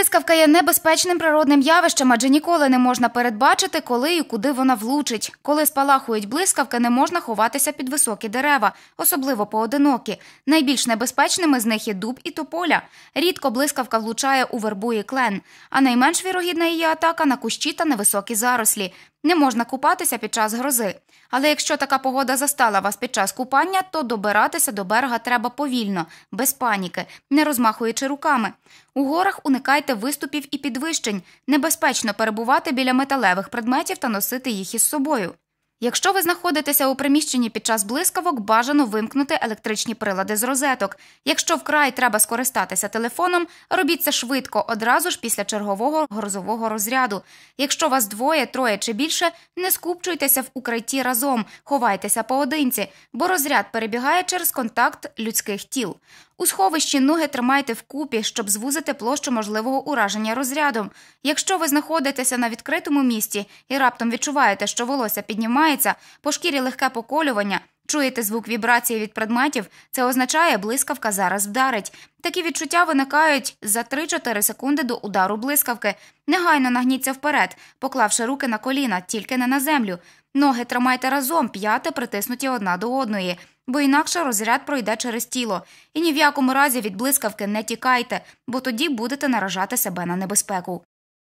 Блискавка є небезпечним природним явищем, адже ніколи не можна передбачити, коли і куди вона влучить. Коли спалахують блискавки, не можна ховатися під високі дерева, особливо поодинокі. Найбільш небезпечними з них є дуб і тополя. Рідко блискавка влучає у вербу і клен, а найменш вірогідна її атака на кущі та невисокі зарослі. Не можна купатися під час грози, але якщо така погода застала вас під час купання, то добиратися до берега треба повільно, без паніки, не розмахуючи руками. У горах уникайте виступів і підвищень, небезпечно перебувати біля металевих предметів та носити їх із собою. Якщо ви знаходитеся у приміщенні під час блискавок, бажано вимкнути електричні прилади з розеток. Якщо вкрай треба скористатися телефоном, робіть це швидко одразу ж після чергового грозового розряду. Якщо вас двоє, троє чи більше, не скупчуйтеся в укритті разом, ховайтеся поодинці, бо розряд перебігає через контакт людських тіл. У сховищі ноги тримайте вкупі, щоб звузити площу можливого ураження розрядом. Якщо ви знаходитеся на відкритому місці і раптом відчуваєте, що волосся піднімається, по шкірі легке поколювання, чуєте звук вібрації від предметів, це означає, блискавка зараз вдарить. Такі відчуття виникають за 3-4 секунди до удару блискавки. Негайно нагніться вперед, поклавши руки на коліна, тільки не на землю. Ноги тримайте разом, п'яти притиснуті одна до одної бо інакше розряд пройде через тіло. І ні в якому разі від блискавки не тікайте, бо тоді будете наражати себе на небезпеку.